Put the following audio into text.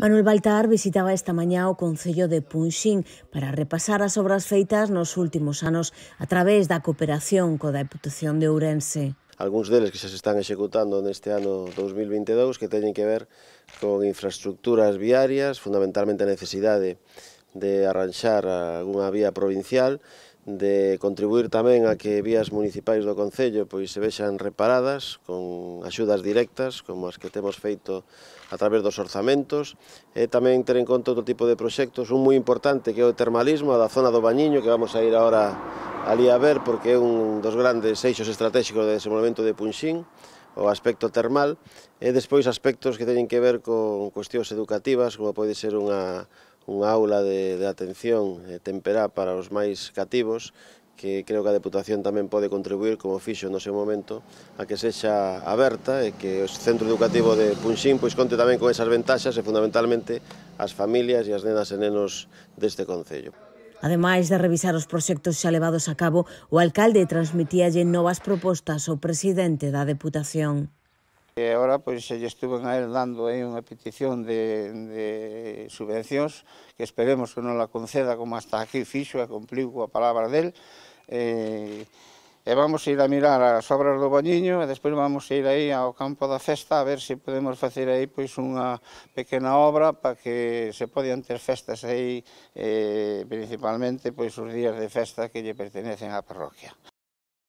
Manuel Baltar visitaba esta mañá o Concello de Punxín para repasar as obras feitas nos últimos anos a través da cooperación co da Deputación de Ourense. Alguns deles que xa se están executando neste ano 2022 que teñen que ver con infraestructuras viarias, fundamentalmente a necesidade de arranxar algunha vía provincial de contribuir tamén a que vías municipais do Concello pois se vexan reparadas con axudas directas como as que temos feito a través dos orzamentos e tamén ter en conta outro tipo de proxectos un moi importante que é o termalismo da zona do Bañiño que vamos a ir agora ali a ver porque é un dos grandes eixos estratégicos de desenvolvemento de Punxín o aspecto termal e despois aspectos que teñen que ver con cuestións educativas como pode ser unha unha aula de, de atención eh, temperá para os máis cativos que creo que a Deputación tamén pode contribuir, como fixo no seu momento, a que sexa aberta e que o Centro Educativo de Punxín pois conte tamén con esas ventaxas e fundamentalmente as familias e as nenas e nenos deste Concello. Ademais de revisar os proxectos xa levados a cabo, o alcalde transmitíalle novas propostas ao presidente da Deputación. E agora pois, se lle estuven a él dando aí unha petición de, de subvencións que esperemos que non la conceda como hasta aquí fixo e cumpliu coa palabra del. E, e vamos a ir a mirar as obras do Bañiño e despois vamos a ir aí ao campo da festa a ver se podemos facer aí pois unha pequena obra para que se podían ter festas aí eh, principalmente pois os días de festa que lle pertenecen á parroquia.